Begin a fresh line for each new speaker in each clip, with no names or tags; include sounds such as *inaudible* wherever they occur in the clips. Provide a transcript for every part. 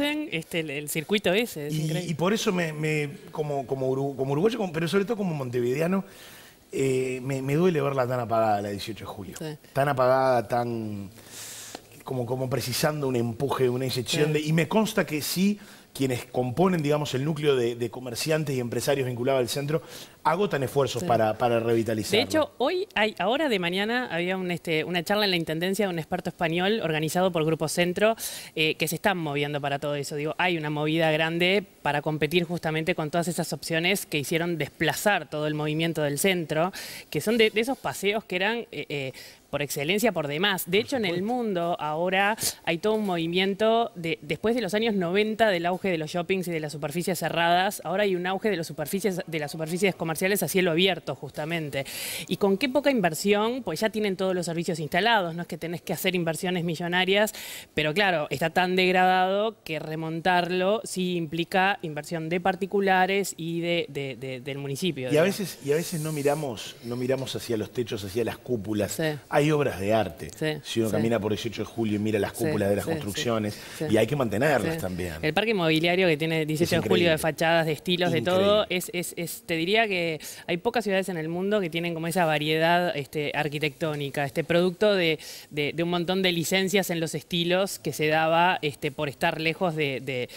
este, el, circuito ese. y,
por eso, me, como, como, uruguayo, pero sobre todo como montevideano, eh, me, duele verla tan apagada la 18 de julio. Tan apagada, tan. Como, como precisando un empuje, una inyección. De, y me consta que sí quienes componen, digamos, el núcleo de, comerciantes y empresarios vinculados al centro, agotan esfuerzos para, para revitalizar. De hecho,
hoy, hay, ahora de mañana, había este, una charla en la Intendencia de un experto español organizado por Grupo Centro, eh, que se están moviendo para todo eso. Digo, hay una movida grande para competir justamente con todas esas opciones que hicieron desplazar todo el movimiento del centro, que son de, esos paseos que eran... Eh, eh, por excelencia por demás. De hecho, en el mundo ahora hay todo un movimiento de, después de los años 90 del auge de los shoppings y de las superficies cerradas, ahora hay un auge de, los superficies, de las superficies comerciales a cielo abierto, justamente. Y con qué poca inversión, pues ya tienen todos los servicios instalados, no es que tenés que hacer inversiones millonarias, pero claro, está tan degradado que remontarlo sí implica inversión de particulares y de, del municipio. Y a, veces,
y a veces no miramos, no miramos hacia los techos, hacia las cúpulas hay obras de arte. si uno camina por 18 de julio y mira las cúpulas de las construcciones, y hay que mantenerlas también.
El parque inmobiliario que tiene 18 de julio de fachadas, de estilos, de todo, es, es, te diría que hay pocas ciudades en el mundo que tienen como esa variedad este, arquitectónica, este producto de, un montón de licencias en los estilos que se daba este, por estar lejos de,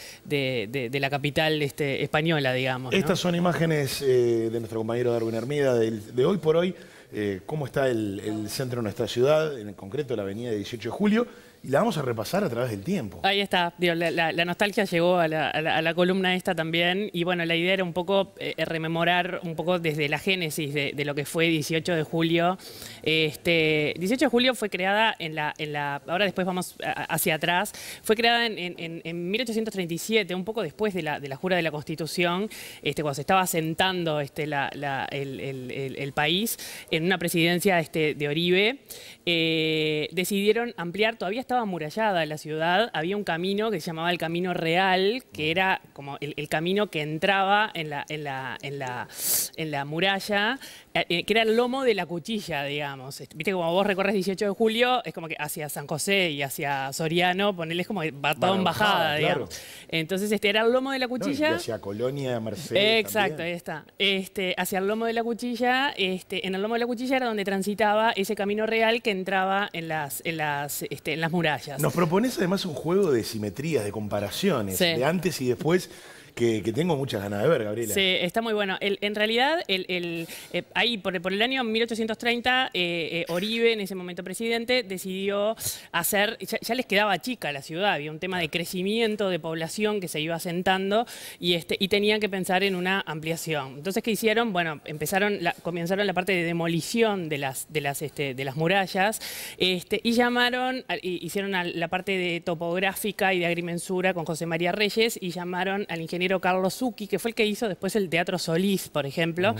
la capital este, española, digamos. Estas
son imágenes eh, de nuestro compañero Darwin Hermida de hoy por hoy. Eh, cómo está el, centro de nuestra ciudad, en concreto la avenida 18 de Julio, y la vamos a repasar a través del tiempo.
Ahí está, la, nostalgia llegó a la, columna esta también y bueno, la idea era un poco eh, rememorar un poco desde la génesis de, lo que fue 18 de julio. Este, 18 de julio fue creada en la, en la ahora después vamos hacia atrás, fue creada en, 1837, un poco después de la, de la jura de la Constitución, este, cuando se estaba asentando este, el, país en una presidencia este, de Oribe, eh, decidieron ampliar, todavía estaba estaba amurallada la ciudad, había un camino que se llamaba el Camino Real, que mm. era como el, camino que entraba en la, la, en la, en la muralla, eh, eh, que era el lomo de la cuchilla, digamos. Viste, como vos recorres 18 de julio, es como que hacia San José y hacia Soriano, ponerles como batón bajada, digamos. Entonces, este era el lomo de la cuchilla. hacia
Colonia, Mercedes. exacto, ahí
está. Este, hacia el lomo de la cuchilla, este, en el lomo de la cuchilla era donde transitaba ese camino real que entraba en las, las, en las murallas este, nos propones
además un juego de simetrías, de comparaciones, de antes y después que, tengo muchas ganas de ver, Gabriela. Sí,
está muy bueno. en realidad, eh, ahí por, el año 1830, eh, eh, Oribe, en ese momento presidente, decidió hacer, ya, les quedaba chica la ciudad, había un tema de crecimiento de población que se iba asentando este, y, tenían que pensar en una ampliación. Entonces, ¿qué hicieron? Bueno, empezaron comenzaron la parte de demolición de las, este, murallas este, y llamaron, hicieron la parte de topográfica y de agrimensura con José María Reyes y llamaron al ingeniero Carlos Zucchi, que fue el que hizo después el Teatro Solís, por ejemplo,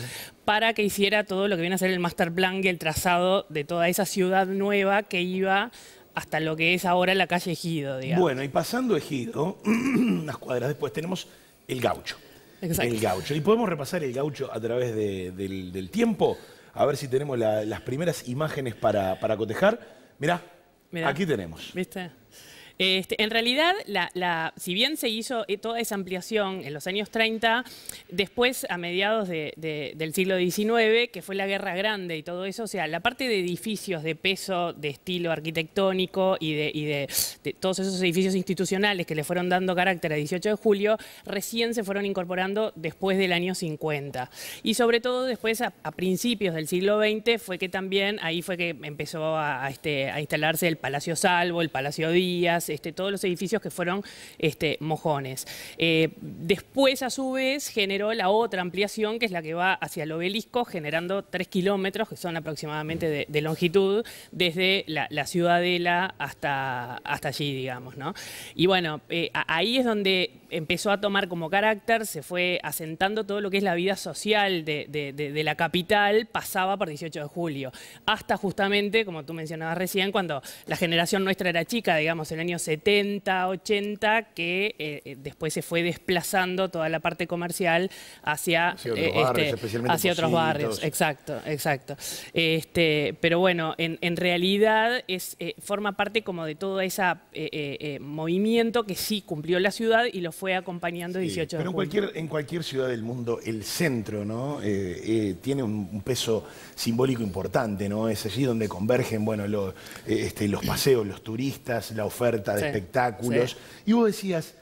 para que hiciera todo lo que viene a ser el master plan y el trazado de toda esa ciudad nueva que iba hasta lo que es ahora la calle Ejido, digamos. Bueno, y
pasando Ejido, *clears throat* unas cuadras después tenemos el gaucho. Exacto. El gaucho. Y podemos repasar el gaucho a través del, tiempo, a ver si tenemos las primeras imágenes para, para cotejar. Mirá, Mirá, aquí tenemos.
¿Viste? Este, en realidad, si bien se hizo eh, toda esa ampliación en los años 30, después, a mediados del siglo XIX, que fue la Guerra Grande y todo eso, o sea, la parte de edificios de peso, de estilo arquitectónico y de, todos esos edificios institucionales que le fueron dando carácter a 18 de julio, recién se fueron incorporando después del año 50. Y sobre todo después, a, principios del siglo XX, fue que también ahí fue que empezó a este, instalarse el Palacio Salvo, el Palacio Díaz, este, todos los edificios que fueron este, mojones. Eh, después, a su vez, generó la otra ampliación, que es la que va hacia el obelisco, generando tres kilómetros, que son aproximadamente de, longitud, desde la, la, ciudadela hasta, hasta allí, digamos. ¿no? Y bueno, eh, ahí es donde empezó a tomar como carácter, se fue asentando todo lo que es la vida social de, la capital, pasaba por 18 de julio. Hasta justamente, como tú mencionabas recién, cuando la generación nuestra era chica, digamos, en el año 70, 80, que eh, eh, después se fue desplazando toda la parte comercial hacia, hacia otros, eh, este, barrios, Exacto, exacto. Este, pero bueno, en, realidad es, forma parte como de todo ese movimiento que sí cumplió la ciudad y lo fue fue acompañando 18 pero en cualquier, en
cualquier ciudad del mundo, el centro ¿no? Eh, eh, tiene un, peso simbólico importante, ¿no? Es allí donde convergen bueno, los eh, este, los paseos, los turistas, la oferta de espectáculos. Y vos decías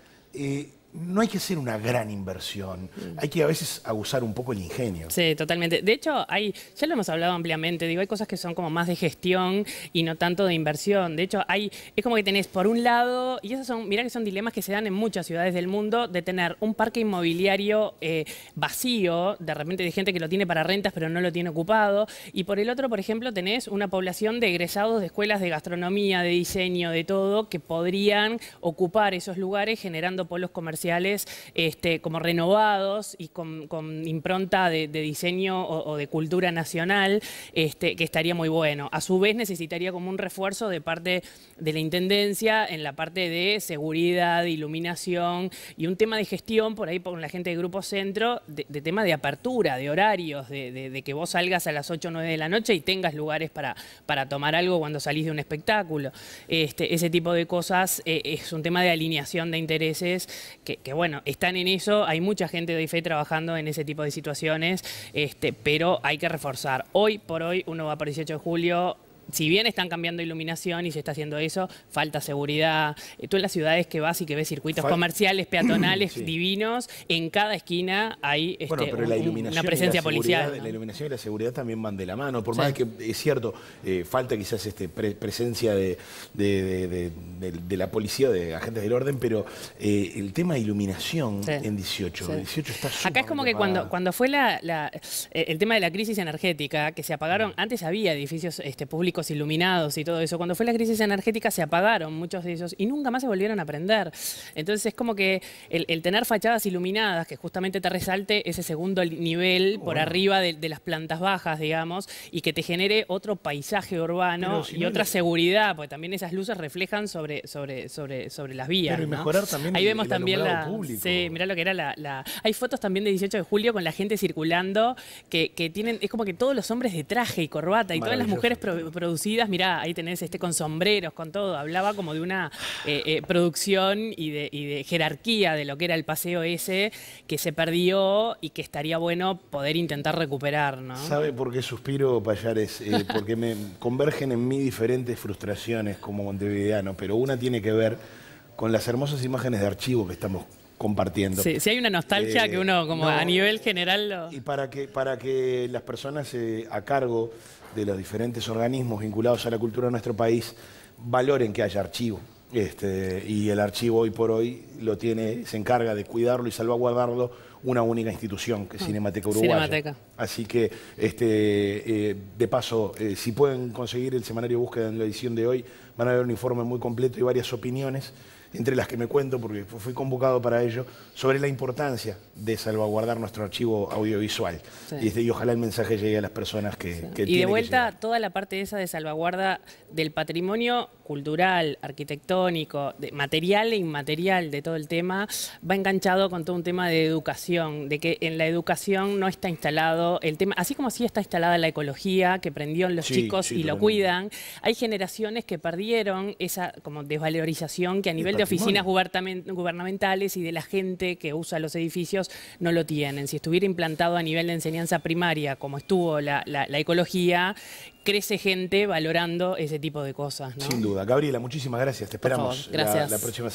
no hay que hacer una gran inversión, mm. hay que a veces abusar un poco el ingenio.
Sí, totalmente. De hecho, hay, ya lo hemos hablado ampliamente, digo, hay cosas que son como más de gestión y no tanto de inversión. De hecho, hay, es como que tenés por un lado, y esos son, mirá que son dilemas que se dan en muchas ciudades del mundo, de tener un parque inmobiliario eh, vacío, de repente de gente que lo tiene para rentas pero no lo tiene ocupado, y por el otro, por ejemplo, tenés una población de egresados de escuelas de gastronomía, de diseño, de todo, que podrían ocupar esos lugares generando polos comerciales este, como renovados y con, impronta de, diseño o, de cultura nacional, este, que estaría muy bueno. A su vez necesitaría como un refuerzo de parte de la Intendencia en la parte de seguridad, iluminación y un tema de gestión por ahí con la gente de Grupo Centro, de, tema de apertura, de horarios, de, que vos salgas a las 8 o 9 de la noche y tengas lugares para, para tomar algo cuando salís de un espectáculo. Este, ese tipo de cosas eh, es un tema de alineación de intereses que que, bueno, están en eso, hay mucha gente de IFE trabajando en ese tipo de situaciones, este, pero hay que reforzar. Hoy por hoy uno va por 18 de julio, si bien están cambiando iluminación y se está haciendo eso, falta seguridad. Eh, tú en las ciudades que vas y que ves circuitos comerciales, peatonales, *clears throat* divinos, en cada esquina hay este, la una presencia la policial. La
iluminación y la seguridad también van de la mano, por más que es cierto, eh, falta quizás este, presencia de, de, la policía, de agentes del orden, pero eh, el tema de iluminación en 18, 18 está Acá es como que cuando,
fue el tema de la crisis energética, que se apagaron, antes había edificios públicos este, iluminados y todo eso. Cuando fue la crisis energética se apagaron muchos de ellos y nunca más se volvieron a aprender. Entonces es como que el, tener fachadas iluminadas, que justamente te resalte ese segundo nivel por arriba de, las plantas bajas, digamos, y que te genere otro paisaje urbano y otra seguridad, porque también esas luces reflejan sobre, sobre, sobre, sobre las vías. Pero y mejorar también Ahí vemos también la... Público. Sí, mirá lo que era la, Hay fotos también de 18 de julio con la gente circulando que, tienen... Es como que todos los hombres de traje y corbata y todas las mujeres producidas. Mirá, ahí tenés este con sombreros, con todo. Hablaba como de una eh, eh, producción y de, jerarquía de lo que era el paseo ese que se perdió y que estaría bueno poder intentar recuperar, ¿Sabe
por qué suspiro, Payares? Eh, *laughs* porque me convergen en mí diferentes frustraciones como montevideano, pero una tiene que ver con las hermosas imágenes de archivo que estamos compartiendo. Sí, hay una nostalgia eh, que uno como a nivel general Y para que, para que las personas eh, a cargo de los diferentes organismos vinculados a la cultura de nuestro país valoren que haya archivo. Este, y el archivo hoy por hoy lo tiene, se encarga de cuidarlo y salvaguardarlo una única institución, que es ah, Cinemateca Uruguaya. Así que, este, eh, de paso, si pueden conseguir el semanario Búsqueda en la edición de hoy, van a ver un informe muy completo y varias opiniones entre las que me cuento porque fui convocado para ello, sobre la importancia de salvaguardar nuestro archivo audiovisual. Este, y, ojalá el mensaje llegue a las personas que, Y de vuelta,
toda la parte esa de salvaguarda del patrimonio cultural, arquitectónico, material e inmaterial de todo el tema, va enganchado con todo un tema de educación, de que en la educación no está instalado el tema, así como sí está instalada la ecología, que prendieron los chicos y lo cuidan, hay generaciones que perdieron esa como desvalorización que a nivel de oficinas gubernamentales y de la gente que usa los edificios no lo tienen. Si estuviera implantado a nivel de enseñanza primaria, como estuvo la, ecología, crece gente valorando ese tipo de cosas. Sin
duda. Gabriela, muchísimas gracias. Te esperamos gracias. la próxima semana.